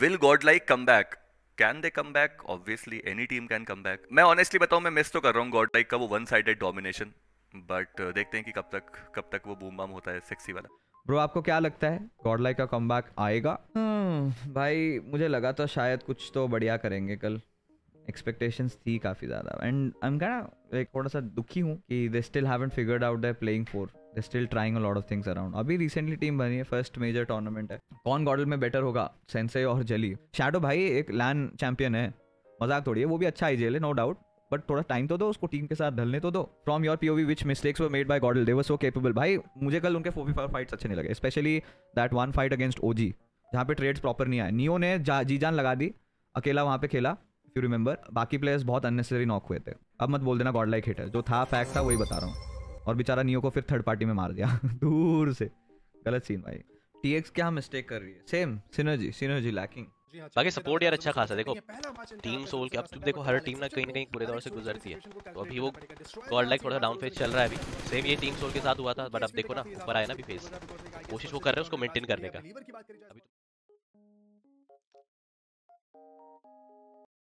will god like come back can they come back obviously any team can come back मैं honestly बताऊं मैं miss तो कर रहा हूँ गॉड लाइक का वो वन साइडेड डोमिनेशन बट देखते हैं कि कब तक कब तक वो बूम बाम होता है सेक्सी वाला ब्रो आपको क्या लगता है गॉड लाइक का कम बैक आएगा hmm, भाई मुझे लगा तो शायद कुछ तो बढ़िया करेंगे कल एक्सपेक्टेशंस थी काफ़ी ज़्यादा एंड आई एम क्या थोड़ा सा दुखी हूँ कि they still haven't figured out their playing four they still trying lot of things around अभी रिसेंटली टीम बनी है फर्स्ट मेजर टूर्नामेंट है कौन गॉडल में बेटर होगा सेंसे और जली शैडो भाई एक लैन चैंपियन है मजाक थोड़ी है वो भी अच्छा आई जेल है नो डाउट बट थोड़ा टाइम तो दो उसको टीम के साथ ढलने तो दो from your POV which mistakes were made by GodL they were so capable भाई मुझे कल उनके फोर फाइव फाइट्स अच्छे नहीं लगे specially that one fight against OG जहाँ पे ट्रेड्स प्रॉपर नहीं आए नियो ने जा, जी जान लगा दी अकेला वहाँ पे खेला यू रिमेंबर बाकी प्लेयर्स बहुत अननेसेसरी नॉक हुए थे अब मत बोल देना गॉड लाइक हिट है जो था फैक्ट था वही बता रहा हूँ और बेचारा नियो को फिर थर्ड पार्टी में मार दिया दूर से गलत सीन भाई टीएक्स क्या मिस्टेक कर रही है सेम सिनर्जी सिनर्जी लैकिंग बाकी सपोर्ट यार अच्छा खासा देखो टीम सोल अच्छा के अब तुम देखो हर टीम ना कहीं ना कहीं बुरे दौर से गुजरती है तो अभी वो गॉड लाइक थोड़ा डाउन फेज चल रहा है अभी सेम ये टीम सोल के साथ हुआ था बट अब देखो ना ऊपर आया ना अभी फेज कोशिश वो कर रहे हैं उसको मेंटेन करने का अभी तो-